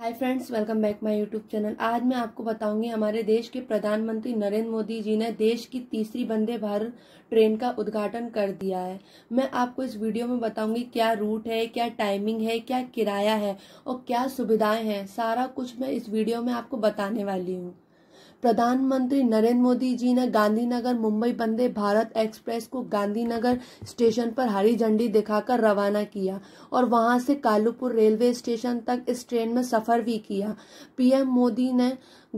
hi friends welcome back my YouTube channel आज मैं आपको बताऊंगी हमारे देश के प्रधानमंत्री नरेंद्र मोदी जी ने देश की तीसरी वंदे भारत ट्रेन का उद्घाटन कर दिया है मैं आपको इस वीडियो में बताऊंगी क्या रूट है क्या टाइमिंग है क्या किराया है और क्या सुविधाएं हैं सारा कुछ मैं इस वीडियो में आपको बताने वाली हूँ प्रधानमंत्री नरेंद्र मोदी जी ने गांधीनगर मुंबई वंदे भारत एक्सप्रेस को गांधीनगर स्टेशन पर हरी झंडी दिखाकर रवाना किया और वहां से कालूपुर रेलवे स्टेशन तक इस ट्रेन में सफर भी किया पीएम मोदी ने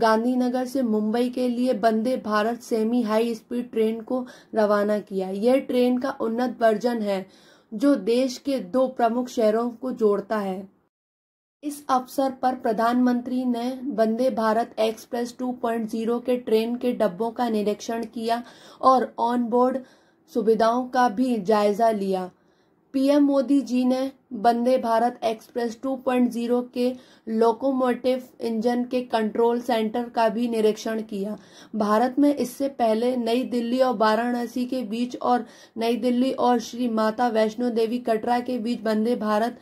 गांधीनगर से मुंबई के लिए Vande Bharat semi high speed train को रवाना किया यह ट्रेन का उन्नत वर्जन है जो देश के दो प्रमुख शहरों को जोड़ता है इस अवसर पर प्रधानमंत्री ने वंदे भारत एक्सप्रेस 2.0 के ट्रेन के डब्बों का निरीक्षण किया और ऑनबोर्ड सुविधाओं का भी जायजा लिया पीएम मोदी जी ने वंदे भारत एक्सप्रेस 2.0 के लोकोमोटिव इंजन के कंट्रोल सेंटर का भी निरीक्षण किया भारत में इससे पहले नई दिल्ली और वाराणसी के बीच और नई दिल्ली और श्री माता वैष्णो देवी कटरा के बीच वंदे भारत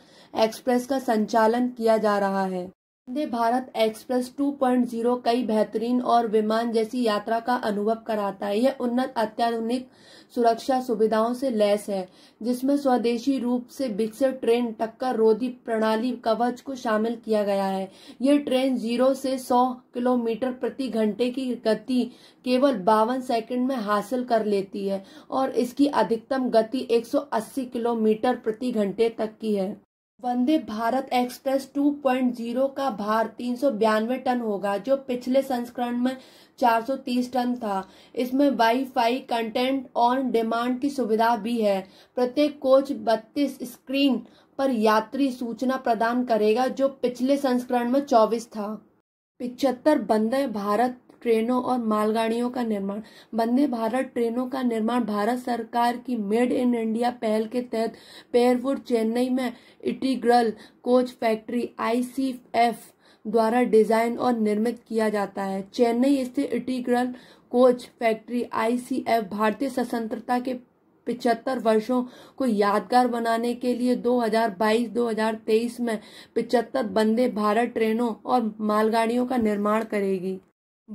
एक्सप्रेस का संचालन किया जा रहा है वंदे भारत एक्सप्रेस 2.0 कई बेहतरीन और विमान जैसी यात्रा का अनुभव कराता है यह उन्नत अत्याधुनिक सुरक्षा सुविधाओं से लैस है जिसमें स्वदेशी रूप से विकसित ट्रेन टक्कर रोधी प्रणाली कवच को शामिल किया गया है यह ट्रेन जीरो से 100 किलोमीटर प्रति घंटे की गति केवल बावन सेकंड में हासिल कर लेती है और इसकी अधिकतम गति एक किलोमीटर प्रति घंटे तक की है वंदे भारत एक्सप्रेस 2.0 का भार तीन टन होगा जो पिछले संस्करण में 430 टन था इसमें वाईफाई कंटेंट ऑन डिमांड की सुविधा भी है प्रत्येक कोच 32 स्क्रीन पर यात्री सूचना प्रदान करेगा जो पिछले संस्करण में 24 था पिछहत्तर वंदे भारत ट्रेनों और मालगाड़ियों का निर्माण वंदे भारत ट्रेनों का निर्माण भारत सरकार की मेड इन इंडिया पहल के तहत पेयरवुड चेन्नई में इटीग्रल कोच फैक्ट्री आईसीएफ द्वारा डिजाइन और निर्मित किया जाता है चेन्नई स्थित इटीग्रल कोच फैक्ट्री आईसीएफ भारतीय स्वतंत्रता के पिचहत्तर वर्षों को यादगार बनाने के लिए 2022-2023 में पिचहत्तर वंदे भारत ट्रेनों और मालगाड़ियों का निर्माण करेगी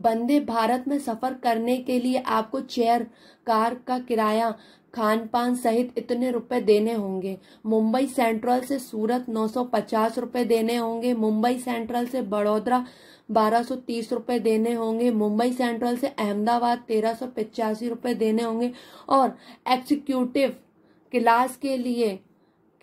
वंदे भारत में सफ़र करने के लिए आपको चेयर कार का किराया खान पान सहित इतने रुपए देने होंगे मुंबई सेंट्रल से सूरत 950 रुपए देने होंगे मुंबई सेंट्रल से बड़ोदरा 1230 रुपए देने होंगे मुंबई सेंट्रल से अहमदाबाद तेरह रुपए देने होंगे और एक्सिक्यूटिव क्लास के लिए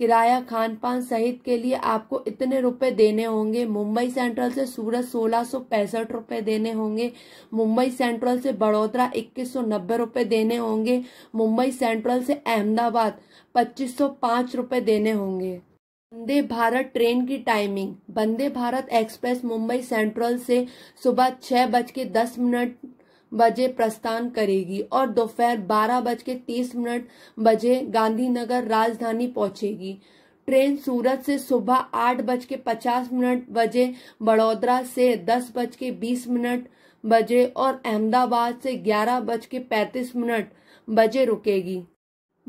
किराया खान पान सहित के लिए आपको इतने रुपए देने होंगे मुंबई सेंट्रल से सूरत सोलह सौ पैंसठ रुपए देने होंगे मुंबई सेंट्रल से बड़ोदरा इक्कीस सौ नब्बे रुपए देने होंगे मुंबई सेंट्रल से अहमदाबाद पच्चीस सौ पाँच रुपए देने होंगे वंदे भारत ट्रेन की timing Vande Bharat express Mumbai central से सुबह छह बज के दस मिनट बजे प्रस्थान करेगी और दोपहर बारह बज के तीस मिनट बजे गांधीनगर राजधानी पहुंचेगी ट्रेन सूरत से सुबह आठ बज के पचास मिनट बजे बड़ोदरा से दस बज के बीस मिनट बजे और अहमदाबाद से ग्यारह बज के पैंतीस मिनट बजे रुकेगी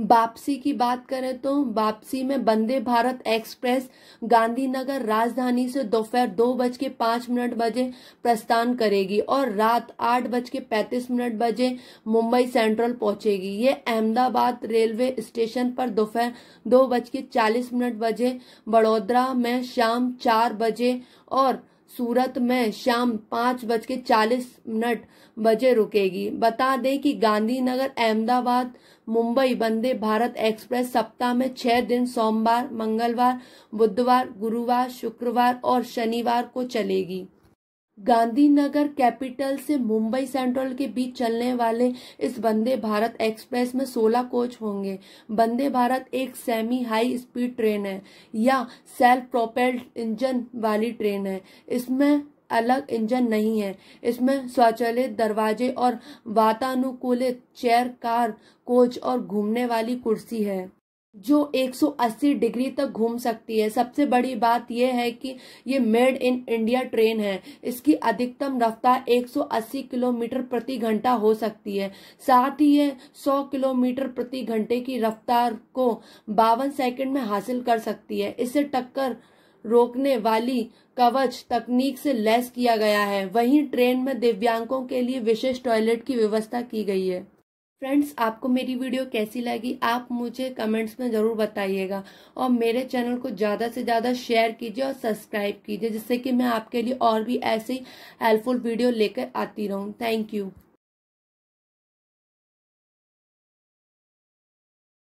वापसी की बात करें तो वापसी में वंदे भारत एक्सप्रेस गांधीनगर राजधानी से दोपहर दो बज के पाँच मिनट बजे प्रस्थान करेगी और रात आठ बज के पैंतीस मिनट बजे मुंबई सेंट्रल पहुंचेगी ये अहमदाबाद रेलवे स्टेशन पर दोपहर दो बज के चालीस मिनट बजे वडोदरा में शाम चार बजे और सूरत में शाम पाँच बज के चालीस मिनट बजे रुकेगी बता दें कि गांधीनगर अहमदाबाद मुंबई वंदे भारत एक्सप्रेस सप्ताह में छह दिन सोमवार मंगलवार बुधवार गुरुवार शुक्रवार और शनिवार को चलेगी गांधीनगर कैपिटल से मुंबई सेंट्रल के बीच चलने वाले इस वंदे भारत एक्सप्रेस में 16 कोच होंगे वंदे भारत एक सेमी हाई स्पीड ट्रेन है या सेल्फ प्रोपेल्ड इंजन वाली ट्रेन है इसमें अलग इंजन नहीं है इसमें स्वचालित दरवाजे और वातानुकूलित चेयर कार कोच और घूमने वाली कुर्सी है जो 180 डिग्री तक घूम सकती है सबसे बड़ी बात यह है कि ये मेड इन इंडिया ट्रेन है इसकी अधिकतम रफ्तार 180 किलोमीटर प्रति घंटा हो सकती है साथ ही यह 100 किलोमीटर प्रति घंटे की रफ्तार को बावन सेकंड में हासिल कर सकती है इसे टक्कर रोकने वाली कवच तकनीक से लैस किया गया है वहीं ट्रेन में दिव्यांगों के लिए विशेष टॉयलेट की व्यवस्था की गई है फ्रेंड्स आपको मेरी वीडियो कैसी लगी आप मुझे कमेंट्स में ज़रूर बताइएगा और मेरे चैनल को ज़्यादा से ज़्यादा शेयर कीजिए और सब्सक्राइब कीजिए जिससे कि मैं आपके लिए और भी ऐसी हेल्पफुल वीडियो लेकर आती रहूँ थैंक यू